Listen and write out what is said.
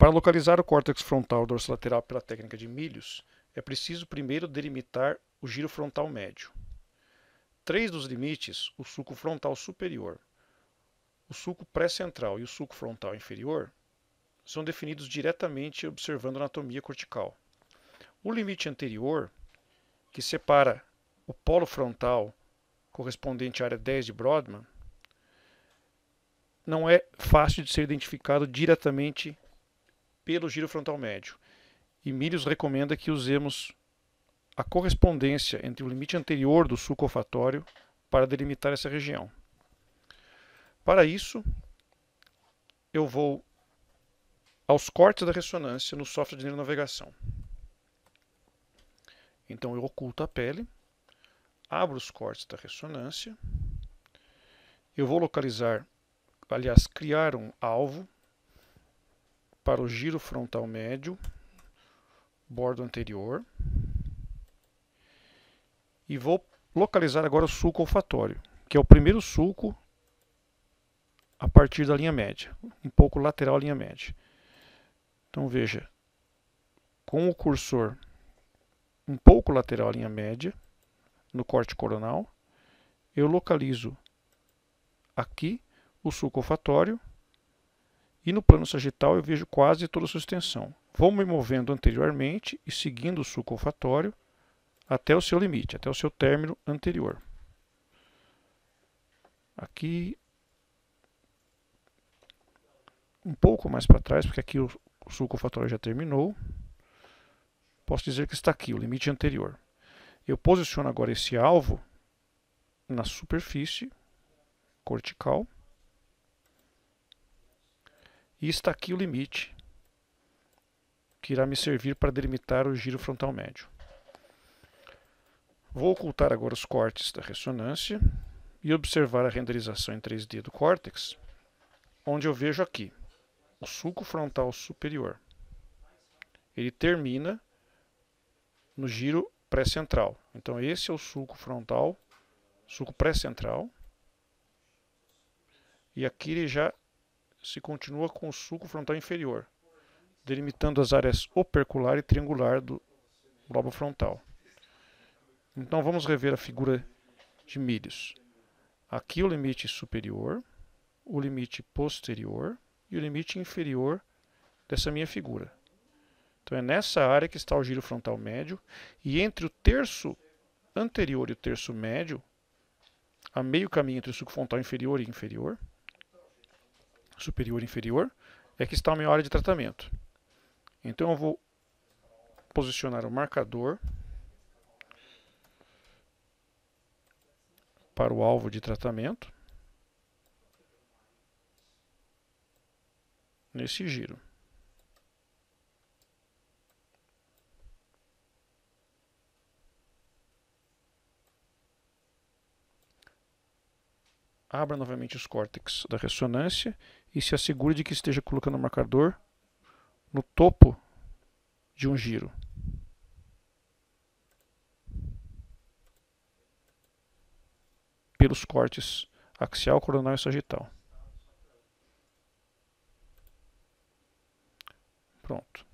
Para localizar o córtex frontal dorsolateral pela técnica de milhos, é preciso primeiro delimitar o giro frontal médio. Três dos limites, o sulco frontal superior, o sulco pré-central e o sulco frontal inferior, são definidos diretamente observando a anatomia cortical. O limite anterior, que separa o polo frontal correspondente à área 10 de Brodmann, não é fácil de ser identificado diretamente pelo giro frontal médio. E Milhos recomenda que usemos a correspondência entre o limite anterior do sulco olfatório para delimitar essa região. Para isso, eu vou aos cortes da ressonância no software de navegação. Então eu oculto a pele, abro os cortes da ressonância, eu vou localizar, aliás, criar um alvo para o giro frontal médio, bordo anterior. E vou localizar agora o sulco olfatório, que é o primeiro sulco a partir da linha média, um pouco lateral à linha média. Então veja, com o cursor um pouco lateral à linha média, no corte coronal, eu localizo aqui o sulco olfatório e no plano sagital eu vejo quase toda a sua extensão. Vou me movendo anteriormente e seguindo o sulco olfatório até o seu limite, até o seu término anterior. Aqui, um pouco mais para trás, porque aqui o sulco olfatório já terminou. Posso dizer que está aqui, o limite anterior. Eu posiciono agora esse alvo na superfície cortical. E está aqui o limite, que irá me servir para delimitar o giro frontal médio. Vou ocultar agora os cortes da ressonância e observar a renderização em 3D do córtex, onde eu vejo aqui o sulco frontal superior. Ele termina no giro pré-central. Então esse é o sulco frontal, sulco pré-central. E aqui ele já se continua com o sulco frontal inferior, delimitando as áreas opercular e triangular do lobo frontal. Então vamos rever a figura de milhos. Aqui o limite superior, o limite posterior e o limite inferior dessa minha figura. Então é nessa área que está o giro frontal médio e entre o terço anterior e o terço médio, a meio caminho entre o sulco frontal inferior e inferior, superior e inferior, é que está a minha área de tratamento. Então eu vou posicionar o marcador para o alvo de tratamento nesse giro. abra novamente os córtex da ressonância e se assegure de que esteja colocando o marcador no topo de um giro. Pelos cortes axial, coronal e sagital. Pronto.